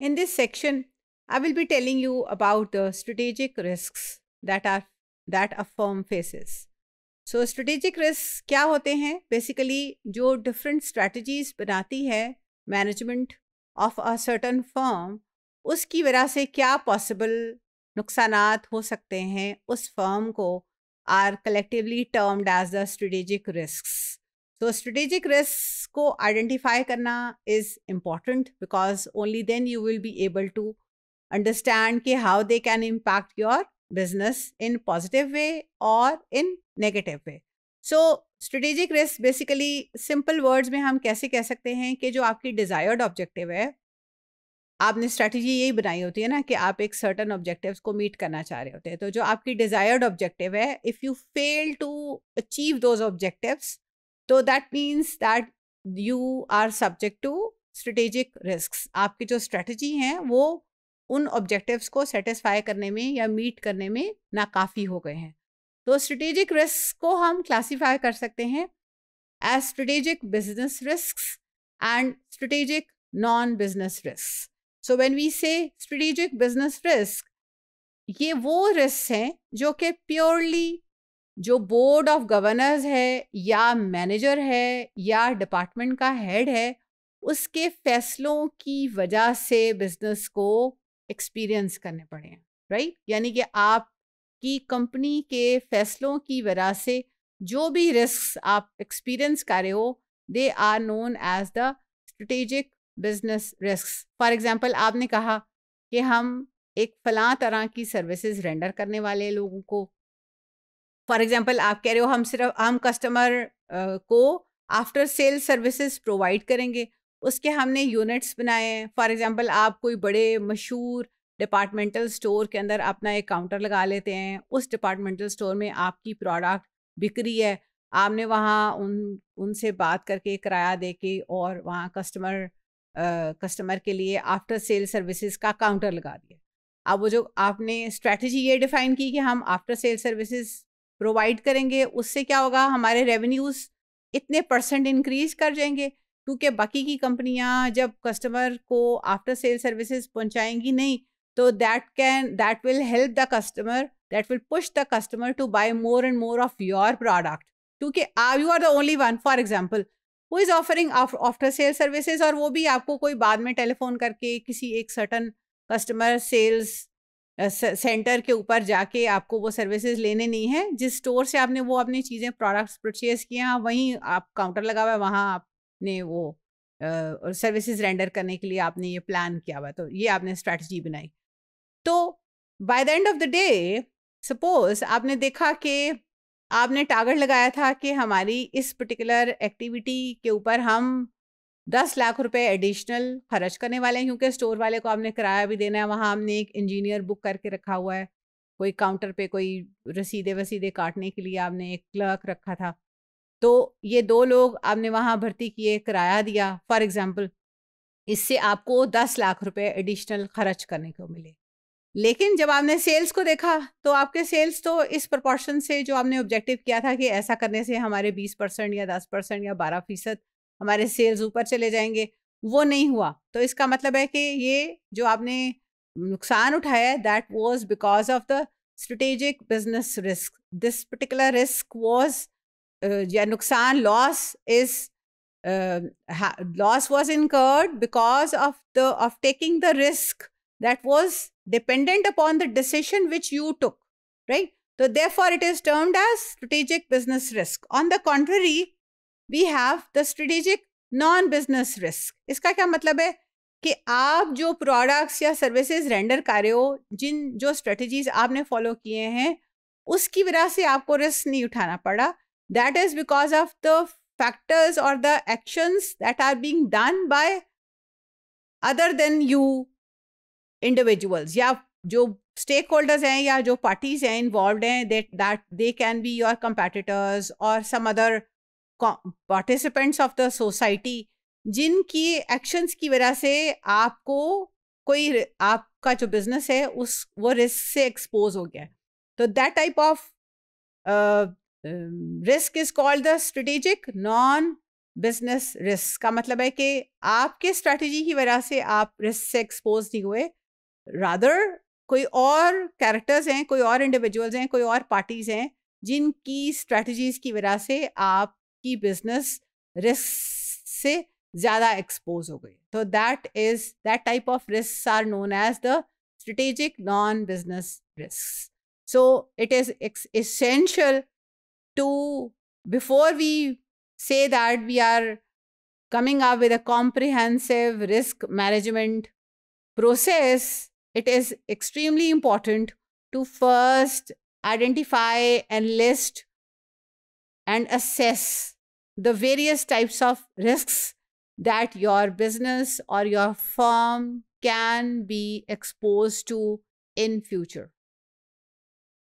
In this section, I will be telling you about the strategic risks that are that a firm faces. So strategic risk क्या होते हैं basically जो different strategies बनाती है management of a certain firm उसकी वजह से क्या पॉसिबल नुकसान हो सकते हैं उस फर्म को are collectively termed as the strategic risk तो स्ट्रेटेजिक रिस्क को आइडेंटिफाई करना is important because only then you will be able to understand के how they can impact your business in positive way और in negative way so strategic risk basically simple words में हम कैसे कह सकते हैं कि जो आपकी डिज़ायर्ड ऑब्जेक्टिव है आपने स्ट्रेटेजी यही बनाई होती है ना कि आप एक सर्टन ऑब्जेक्टिव को मीट करना चाह रहे होते हैं तो जो आपकी डिज़ायर्ड ऑब्जेक्टिव है if you fail to achieve those objectives तो that means that you are subject to strategic risk आपकी जो स्ट्रेटजी हैं वो उन ऑब्जेक्टिव्स को सेटिस्फाई करने में या मीट करने में नाकाफ़ी हो गए हैं तो स्ट्रेटेजिक रिस्क को हम क्लासीफाई कर सकते हैं as strategic business risk and strategic non business risk so when we say strategic business risk ये वो रिस्क हैं जो कि प्योरली जो बोर्ड ऑफ गवर्नर्स है या मैनेजर है या डिपार्टमेंट का हेड है उसके फैसलों की वजह से बिजनेस को एक्सपीरियंस करने पड़े हैं राइट यानी कि आप की कंपनी के फैसलों की वजह से जो भी रिस्क आप एक्सपीरियंस कर रहे हो they are known as the strategic business risk for example आपने कहा कि हम एक फ़ला तरह की सर्विसेज रेंडर करने वाले लोगों को फॉर एग्जाम्पल आप कह रहे हो हम सिर्फ हम कस्टमर को आफ्टर सेल सर्विसेज प्रोवाइड करेंगे उसके हमने यूनिट्स बनाए हैं फॉर एग्ज़ाम्पल आप कोई बड़े मशहूर डिपार्टमेंटल स्टोर के अंदर अपना एक काउंटर लगा लेते हैं उस डिपार्टमेंटल स्टोर में आपकी प्रोडक्ट बिक्री है आपने वहाँ उन उनसे बात करके किराया दे के और वहाँ कस्टमर कस्टमर के लिए आफ्टर सेल सर्विसेज का काउंटर लगा दिया अब वो जो आपने स्ट्रेटजी ये डिफाइन की कि हम आफ्टर सेल सर्विसेज प्रोवाइड करेंगे उससे क्या होगा हमारे रेवेन्यूज़ इतने परसेंट इंक्रीज कर जाएंगे क्योंकि बाकी की कंपनियां जब कस्टमर को आफ्टर सेल सर्विसेज पहुंचाएंगी नहीं तो that can that will help the customer that will push the customer to buy more and more of your product क्योंकि I you are the only one for example वो is offering after sale services और वो भी आपको कोई बाद में telephone करके किसी एक सर्टन कस्टमर सेल्स सेंटर के ऊपर जाके आपको वो सर्विसेज लेने नहीं है जिस स्टोर से आपने वो अपनी चीज़ें प्रोडक्ट्स परचेज किए हैं हाँ, वहीं आप काउंटर लगा हुआ है वहाँ आपने वो सर्विसेज रेंडर करने के लिए आपने ये प्लान किया हुआ तो ये आपने स्ट्रेटजी बनाई तो by the end of the day suppose आपने देखा कि आपने टारगेट लगाया था कि हमारी इस पर्टिकुलर एक्टिविटी के ऊपर हम दस लाख रुपए एडिशनल खर्च करने वाले हैं क्योंकि स्टोर वाले को हमने किराया भी देना है वहाँ हमने एक इंजीनियर बुक करके रखा हुआ है कोई काउंटर पे कोई रसीदे वसीदे काटने के लिए आपने एक क्लर्क रखा था तो ये दो लोग आपने वहाँ भर्ती किए किराया दिया फॉर एग्ज़ाम्पल इससे आपको दस लाख रुपये एडिशनल खर्च करने को मिले लेकिन जब आपने सेल्स को देखा तो आपके सेल्स तो इस प्रपोर्शन से जो आपने ऑब्जेक्टिव किया था कि ऐसा करने से हमारे बीस परसेंट या दस परसेंट या बारह फीसद हमारे सेल्स ऊपर चले जाएंगे वो नहीं हुआ तो इसका मतलब है कि ये जो आपने नुकसान उठाया that was because of the strategic business risk this particular risk was या नुकसान loss is loss was incurred because of the of taking the risk that was dependent upon the decision which you took right तो therefore it is termed as strategic business risk on the contrary we have the strategic non business risk इसका क्या मतलब है कि आप जो products या services render कर रहे हो जिन जो स्ट्रेटजीज आपने फॉलो किए हैं उसकी वजह से आपको रिस्क नहीं उठाना पड़ा that is because of the factors और the actions that are being done by other than you individuals या जो स्टेक होल्डर्स हैं या जो पार्टीज हैं इन्वॉल्व हैं that that they can be your competitors और some other participants of the society जिनकी एक्शंस की वजह से आपको कोई आपका जो बिजनेस है उस वो रिस्क से एक्सपोज हो गया तो that type of risk is called the strategic non business risk का मतलब है कि आपके स्ट्रेटजी की वजह से आप रिस्क से एक्सपोज नहीं हुए रादर कोई और कैरेक्टर्स हैं कोई और इंडिविजुअल्स हैं कोई और पार्टीज हैं जिनकी स्ट्रेटजीज की वजह से आप Business risks. रिस्क से ज्यादा एक्सपोज हो गई तो that is that type of risk strategic non business risks. So it is essential to, before we say that we are coming up with a comprehensive risk management process, it is extremely important to first identify and list and assess the various types of risks that your business or your firm can be exposed to in future